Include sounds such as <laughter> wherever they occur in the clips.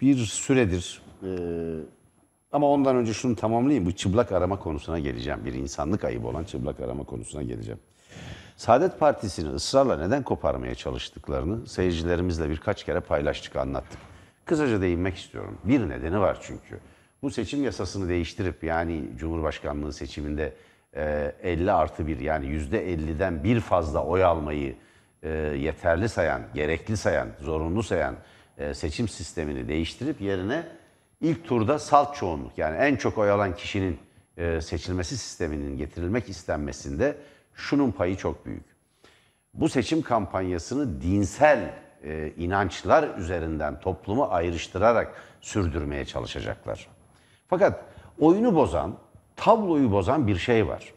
bir süredir e, ama ondan önce şunu tamamlayayım. Bu çıplak arama konusuna geleceğim. Bir insanlık ayıbı olan çıplak arama konusuna geleceğim. Saadet Partisi'ni ısrarla neden koparmaya çalıştıklarını seyircilerimizle birkaç kere paylaştık, anlattık. Kısaca değinmek istiyorum. Bir nedeni var çünkü. Bu seçim yasasını değiştirip yani Cumhurbaşkanlığı seçiminde 50 e, artı 1 yani %50'den bir fazla oy almayı e, yeterli sayan, gerekli sayan, zorunlu sayan e, seçim sistemini değiştirip yerine ilk turda salt çoğunluk yani en çok oy alan kişinin e, seçilmesi sisteminin getirilmek istenmesinde şunun payı çok büyük. Bu seçim kampanyasını dinsel e, inançlar üzerinden toplumu ayrıştırarak sürdürmeye çalışacaklar. Fakat oyunu bozan, tabloyu bozan bir şey var.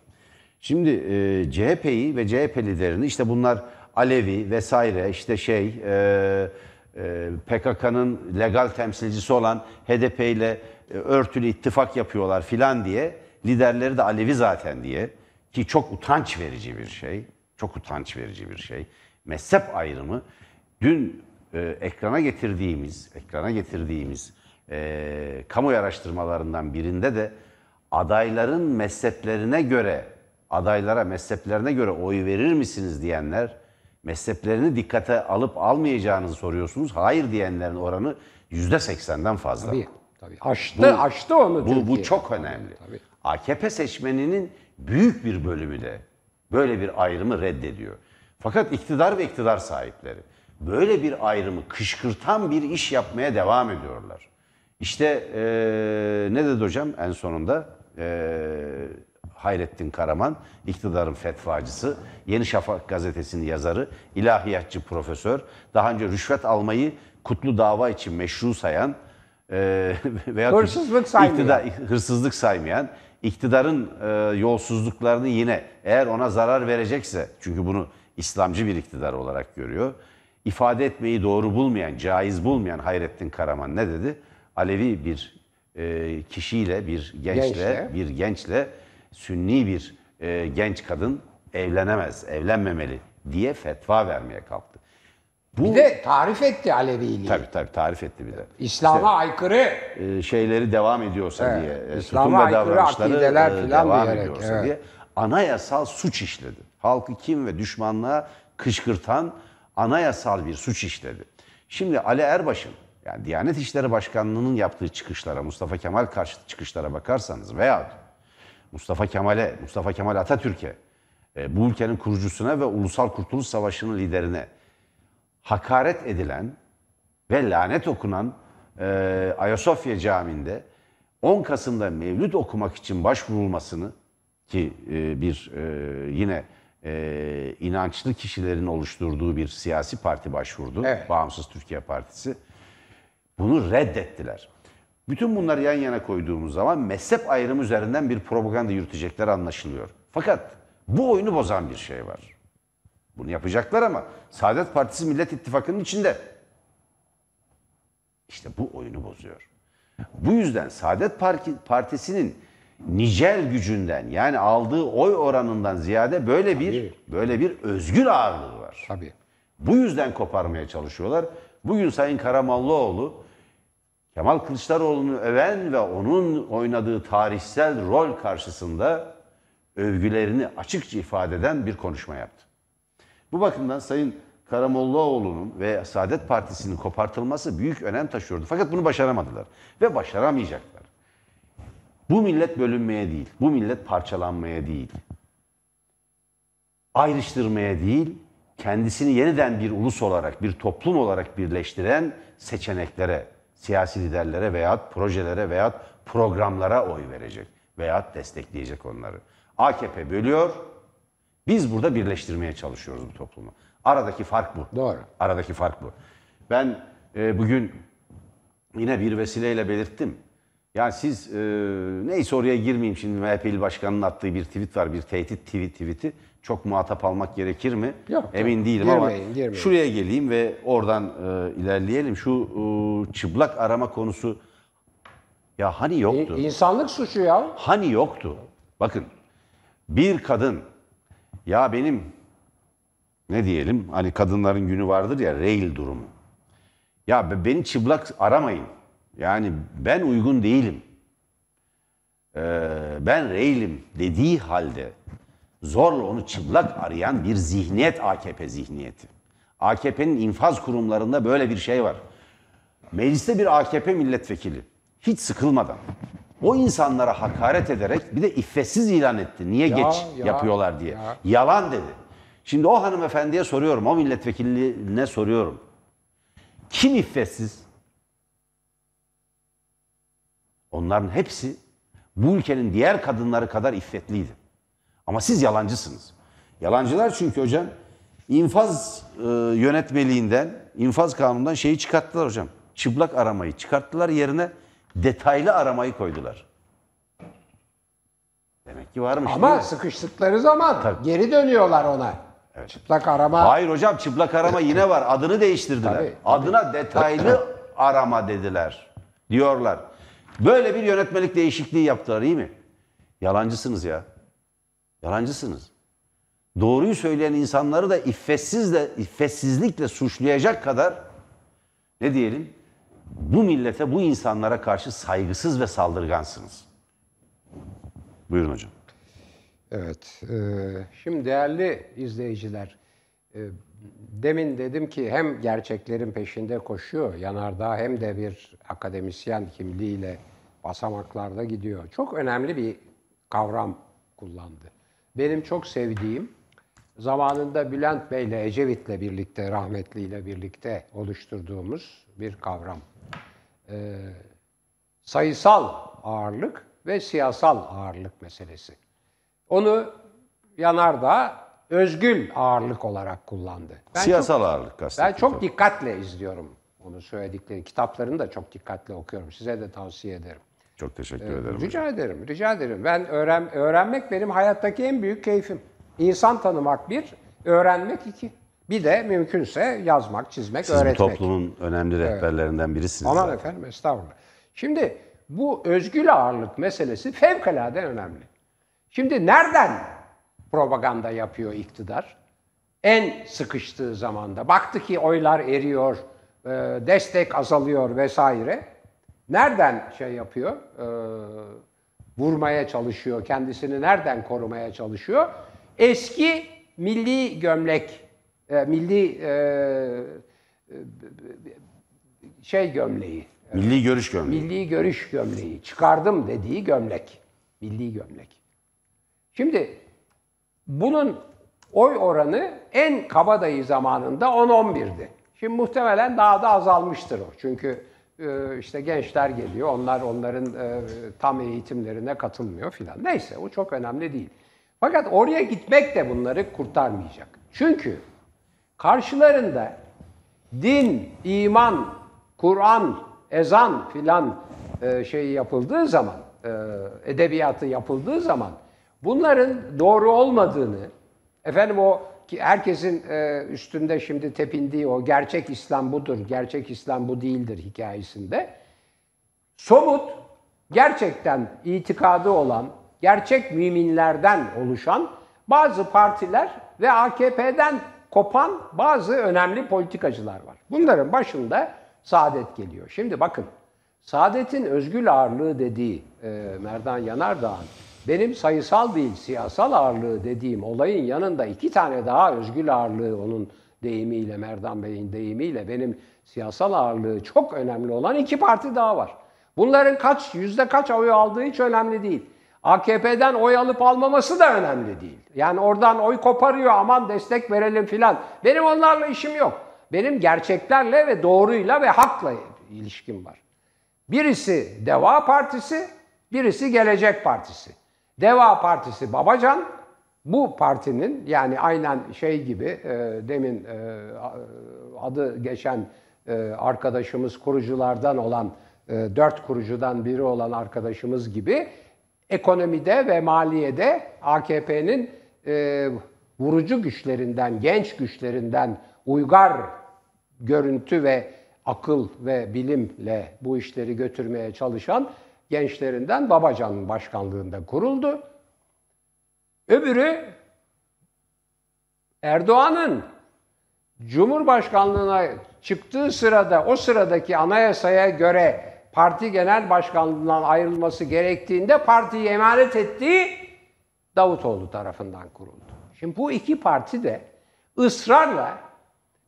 Şimdi e, CHP'yi ve CHP liderini işte bunlar Alevi vesaire işte şey e, e, PKK'nın legal temsilcisi olan HDP ile e, örtülü ittifak yapıyorlar filan diye liderleri de Alevi zaten diye ki çok utanç verici bir şey. Çok utanç verici bir şey. Mezhep ayrımı dün e, ekrana getirdiğimiz ekrana getirdiğimiz e, kamu araştırmalarından birinde de adayların mezheplerine göre adaylara mezheplerine göre oy verir misiniz diyenler mezheplerini dikkate alıp almayacağınızı soruyorsunuz. Hayır diyenlerin oranı yüzde seksenden fazla. Tabii, tabii. Aştı, bu, aştı onu bu, Türkiye. Bu çok önemli. Tabii, tabii. AKP seçmeninin büyük bir bölümü de böyle bir ayrımı reddediyor. Fakat iktidar ve iktidar sahipleri böyle bir ayrımı kışkırtan bir iş yapmaya devam ediyorlar. İşte ee, ne dedi hocam en sonunda? Eee Hayrettin Karaman, iktidarın fetvacısı, Yeni Şafak gazetesinin yazarı, ilahiyatçı profesör, daha önce rüşvet almayı kutlu dava için meşru sayan e, <laughs> veya hırsızlık saymayan. Iktidar, hırsızlık saymayan, iktidarın e, yolsuzluklarını yine eğer ona zarar verecekse, çünkü bunu İslamcı bir iktidar olarak görüyor, ifade etmeyi doğru bulmayan, caiz bulmayan Hayrettin Karaman ne dedi? Alevi bir e, kişiyle, bir gençle, gençle, bir gençle sünni bir e, genç kadın evlenemez, evlenmemeli diye fetva vermeye kalktı. Bu, bir de tarif etti Aleviliği. Tabii tabii tarif etti bir de. İslam'a işte, aykırı. E, şeyleri devam ediyorsa evet, diye. E, İslam'a aykırı e, akideler e, falan devam diyerek, ediyorsa evet. diye. Anayasal suç işledi. Halkı kim ve düşmanlığa kışkırtan anayasal bir suç işledi. Şimdi Ali Erbaş'ın yani Diyanet İşleri Başkanlığı'nın yaptığı çıkışlara, Mustafa Kemal karşıtı çıkışlara bakarsanız veya Mustafa Kemal'e, Mustafa Kemal Atatürk'e, e, bu ülkenin kurucusuna ve Ulusal Kurtuluş Savaşı'nın liderine hakaret edilen ve lanet okunan e, Ayasofya Camii'nde 10 Kasım'da mevlüt okumak için başvurulmasını ki e, bir yine inançlı kişilerin oluşturduğu bir siyasi parti başvurdu. Evet. Bağımsız Türkiye Partisi. Bunu reddettiler. Bütün bunları yan yana koyduğumuz zaman mezhep ayrımı üzerinden bir propaganda yürütecekler anlaşılıyor. Fakat bu oyunu bozan bir şey var. Bunu yapacaklar ama Saadet Partisi Millet İttifakı'nın içinde. İşte bu oyunu bozuyor. Bu yüzden Saadet Partisi'nin nicel gücünden yani aldığı oy oranından ziyade böyle Tabii. bir böyle bir özgür ağırlığı var. Tabii. Bu yüzden koparmaya çalışıyorlar. Bugün Sayın Karamallıoğlu Kemal Kılıçdaroğlu'nu öven ve onun oynadığı tarihsel rol karşısında övgülerini açıkça ifade eden bir konuşma yaptı. Bu bakımdan Sayın Karamollaoğlu'nun ve Saadet Partisi'nin kopartılması büyük önem taşıyordu. Fakat bunu başaramadılar ve başaramayacaklar. Bu millet bölünmeye değil, bu millet parçalanmaya değil, ayrıştırmaya değil, kendisini yeniden bir ulus olarak, bir toplum olarak birleştiren seçeneklere siyasi liderlere veyahut projelere veyahut programlara oy verecek veyahut destekleyecek onları. AKP bölüyor. Biz burada birleştirmeye çalışıyoruz bu toplumu. Aradaki fark bu. Doğru. Aradaki fark bu. Ben e, bugün yine bir vesileyle belirttim. Yani siz e, neyse oraya girmeyeyim şimdi MHP'li Başkanı'nın attığı bir tweet var bir tehdit tweet tweeti. Çok muhatap almak gerekir mi? Yok, Emin yok. değilim girmeyin, ama girmeyin. şuraya geleyim ve oradan e, ilerleyelim. Şu e, çıplak arama konusu ya hani yoktu. İ- insanlık suçu ya. Hani yoktu. Bakın bir kadın ya benim ne diyelim hani kadınların günü vardır ya reil durumu. Ya beni çıplak aramayın yani ben uygun değilim. Ee, ben reilim dediği halde zorla onu çıplak arayan bir zihniyet AKP zihniyeti. AKP'nin infaz kurumlarında böyle bir şey var. Mecliste bir AKP milletvekili hiç sıkılmadan o insanlara hakaret ederek bir de iffetsiz ilan etti. Niye ya, geç ya, yapıyorlar diye. Ya. Yalan dedi. Şimdi o hanımefendiye soruyorum, o milletvekiline soruyorum. Kim iffetsiz? Onların hepsi bu ülkenin diğer kadınları kadar iffetliydi. Ama siz yalancısınız. Yalancılar çünkü hocam infaz e, yönetmeliğinden, infaz kanunundan şeyi çıkarttılar hocam. Çıplak aramayı çıkarttılar yerine detaylı aramayı koydular. Demek ki varmış. Ama sıkıştıkları zaman Tabii. geri dönüyorlar ona. Evet. Çıplak arama. Hayır hocam çıplak arama yine var. Adını değiştirdiler. Tabii, Adına detaylı arama dediler. Diyorlar. Böyle bir yönetmelik değişikliği yaptılar iyi mi? Yalancısınız ya. Yalancısınız. Doğruyu söyleyen insanları da iffetsiz de, iffetsizlikle suçlayacak kadar ne diyelim? Bu millete, bu insanlara karşı saygısız ve saldırgansınız. Buyurun hocam. Evet. E, şimdi değerli izleyiciler, e, demin dedim ki hem gerçeklerin peşinde koşuyor yanardağ hem de bir akademisyen kimliğiyle basamaklarda gidiyor. Çok önemli bir kavram kullandı. Benim çok sevdiğim zamanında Bülent Bey'le Ecevit'le birlikte rahmetliyle birlikte oluşturduğumuz bir kavram. Ee, sayısal ağırlık ve siyasal ağırlık meselesi. Onu yanardağ özgül ağırlık olarak kullandı. Ben Siyasal çok, ağırlık kastediyorum. Ben çok dikkatle izliyorum onu söyledikleri. Kitaplarını da çok dikkatle okuyorum. Size de tavsiye ederim. Çok teşekkür ee, ederim. Rica hocam. ederim, rica ederim. Ben öğren, öğrenmek benim hayattaki en büyük keyfim. İnsan tanımak bir, öğrenmek iki. Bir de mümkünse yazmak, çizmek, Siz öğretmek. Siz toplumun önemli rehberlerinden evet. birisiniz. Aman zaten. efendim, estağfurullah. Şimdi bu özgül ağırlık meselesi fevkalade önemli. Şimdi nereden propaganda yapıyor iktidar. En sıkıştığı zamanda baktı ki oylar eriyor, e, destek azalıyor vesaire. Nereden şey yapıyor? E, vurmaya çalışıyor, kendisini nereden korumaya çalışıyor? Eski milli gömlek, e, milli şey gömleği. Milli görüş gömleği. Milli görüş gömleği. Çıkardım dediği gömlek. Milli gömlek. Şimdi bunun oy oranı en kabadayı zamanında 10-11'di. Şimdi muhtemelen daha da azalmıştır o. Çünkü e, işte gençler geliyor, onlar onların e, tam eğitimlerine katılmıyor filan. Neyse o çok önemli değil. Fakat oraya gitmek de bunları kurtarmayacak. Çünkü karşılarında din, iman, Kur'an, ezan filan şey yapıldığı zaman, edebiyatı yapıldığı zaman Bunların doğru olmadığını, efendim o ki herkesin e, üstünde şimdi tepindiği o gerçek İslam budur, gerçek İslam bu değildir hikayesinde somut gerçekten itikadı olan, gerçek müminlerden oluşan bazı partiler ve AKP'den kopan bazı önemli politikacılar var. Bunların başında Saadet geliyor. Şimdi bakın, Saadet'in özgül ağırlığı dediği e, Merdan Yanardağ'ın benim sayısal değil, siyasal ağırlığı dediğim olayın yanında iki tane daha özgül ağırlığı onun deyimiyle, Merdan Bey'in deyimiyle benim siyasal ağırlığı çok önemli olan iki parti daha var. Bunların kaç, yüzde kaç oy aldığı hiç önemli değil. AKP'den oy alıp almaması da önemli değil. Yani oradan oy koparıyor aman destek verelim filan. Benim onlarla işim yok. Benim gerçeklerle ve doğruyla ve hakla ilişkim var. Birisi Deva Partisi, birisi Gelecek Partisi. Deva Partisi Babacan bu partinin yani aynen şey gibi e, demin e, adı geçen e, arkadaşımız kuruculardan olan e, dört kurucudan biri olan arkadaşımız gibi ekonomide ve maliyede AKP'nin e, vurucu güçlerinden, genç güçlerinden uygar görüntü ve akıl ve bilimle bu işleri götürmeye çalışan gençlerinden Babacan'ın başkanlığında kuruldu. Öbürü Erdoğan'ın Cumhurbaşkanlığına çıktığı sırada o sıradaki anayasaya göre parti genel başkanlığından ayrılması gerektiğinde partiyi emanet ettiği Davutoğlu tarafından kuruldu. Şimdi bu iki parti de ısrarla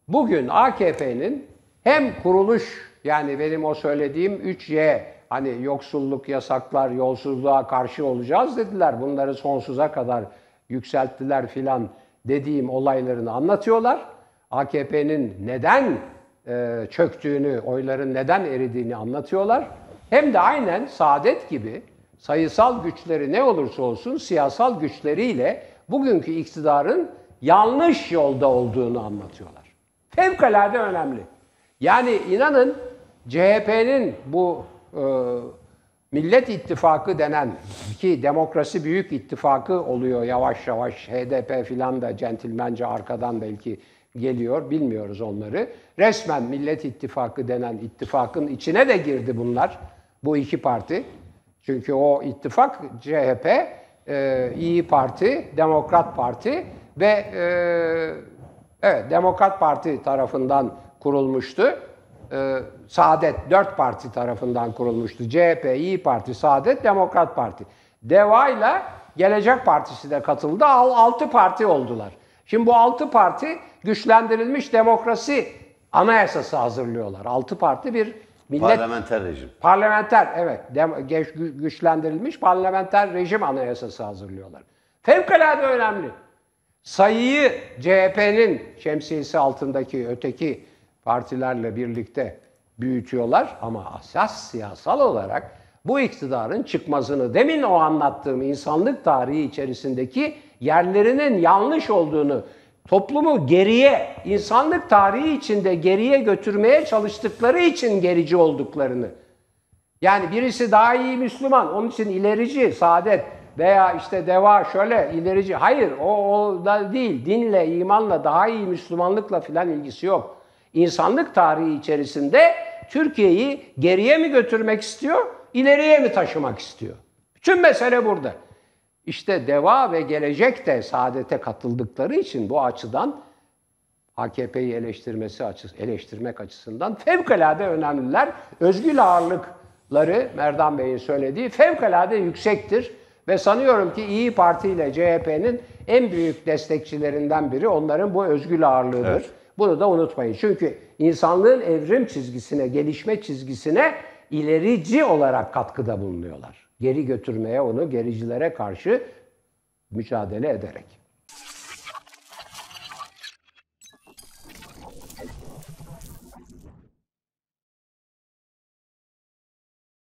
bugün AKP'nin hem kuruluş yani benim o söylediğim 3Y hani yoksulluk, yasaklar, yolsuzluğa karşı olacağız dediler. Bunları sonsuza kadar yükselttiler filan dediğim olaylarını anlatıyorlar. AKP'nin neden e, çöktüğünü, oyların neden eridiğini anlatıyorlar. Hem de aynen Saadet gibi sayısal güçleri ne olursa olsun siyasal güçleriyle bugünkü iktidarın yanlış yolda olduğunu anlatıyorlar. Fevkalade önemli. Yani inanın CHP'nin bu ee, Millet İttifakı denen ki demokrasi büyük ittifakı oluyor yavaş yavaş. HDP filan da centilmence arkadan belki geliyor. Bilmiyoruz onları. Resmen Millet İttifakı denen ittifakın içine de girdi bunlar. Bu iki parti. Çünkü o ittifak CHP, e, İyi Parti, Demokrat Parti ve e, evet Demokrat Parti tarafından kurulmuştu e, Saadet dört parti tarafından kurulmuştu. CHP, İyi Parti, Saadet, Demokrat Parti. Deva ile Gelecek Partisi de katıldı. Al, altı parti oldular. Şimdi bu altı parti güçlendirilmiş demokrasi anayasası hazırlıyorlar. Altı parti bir millet... Parlamenter rejim. Parlamenter, evet. De, güçlendirilmiş parlamenter rejim anayasası hazırlıyorlar. Fevkalade önemli. Sayıyı CHP'nin şemsiyesi altındaki öteki partilerle birlikte büyütüyorlar ama asas siyasal olarak bu iktidarın çıkmasını demin o anlattığım insanlık tarihi içerisindeki yerlerinin yanlış olduğunu toplumu geriye, insanlık tarihi içinde geriye götürmeye çalıştıkları için gerici olduklarını. Yani birisi daha iyi Müslüman, onun için ilerici, saadet veya işte deva şöyle ilerici. Hayır o, o da değil. Dinle, imanla, daha iyi Müslümanlıkla filan ilgisi yok. İnsanlık tarihi içerisinde Türkiye'yi geriye mi götürmek istiyor, ileriye mi taşımak istiyor? Bütün mesele burada. İşte deva ve gelecek de saadete katıldıkları için bu açıdan AKP'yi eleştirmesi açısı, eleştirmek açısından fevkalade önemliler. Özgül ağırlıkları Merdan Bey'in söylediği fevkalade yüksektir. Ve sanıyorum ki İyi Parti ile CHP'nin en büyük destekçilerinden biri onların bu özgül ağırlığıdır. Evet. Bunu da unutmayın. Çünkü insanlığın evrim çizgisine, gelişme çizgisine ilerici olarak katkıda bulunuyorlar. Geri götürmeye onu gericilere karşı mücadele ederek.